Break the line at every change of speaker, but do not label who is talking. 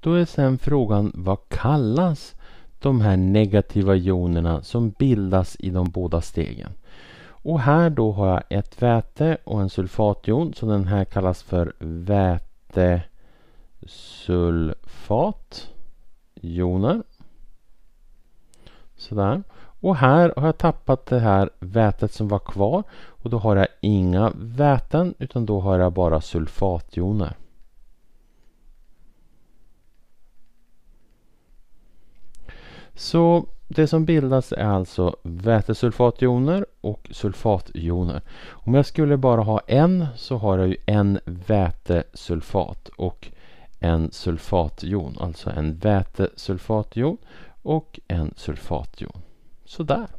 Då är sen frågan vad kallas de här negativa jonerna som bildas i de båda stegen? Och här då har jag ett väte och en sulfatjon så den här kallas för vätesulfatjoner. Sådär. Och här har jag tappat det här vätet som var kvar och då har jag inga väten utan då har jag bara sulfatjoner. Så det som bildas är alltså vätesulfatjoner och sulfatjoner. Om jag skulle bara ha en så har jag ju en vätesulfat och en sulfatjon. Alltså en vätesulfatjon och en sulfatjon.
Sådär.